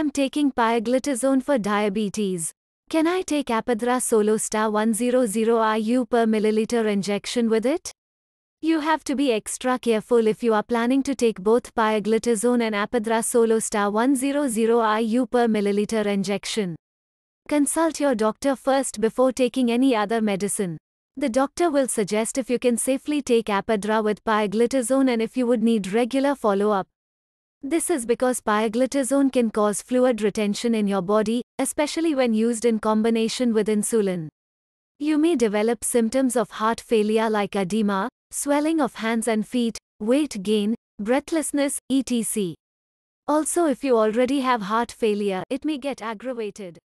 am taking pioglitazone for diabetes. Can I take Apodra Solostar 100 IU per milliliter injection with it? You have to be extra careful if you are planning to take both pioglitazone and Apodra Solostar 100 IU per milliliter injection. Consult your doctor first before taking any other medicine. The doctor will suggest if you can safely take Apodra with pioglitazone and if you would need regular follow-up. This is because pioglitazone can cause fluid retention in your body, especially when used in combination with insulin. You may develop symptoms of heart failure like edema, swelling of hands and feet, weight gain, breathlessness, etc. Also, if you already have heart failure, it may get aggravated.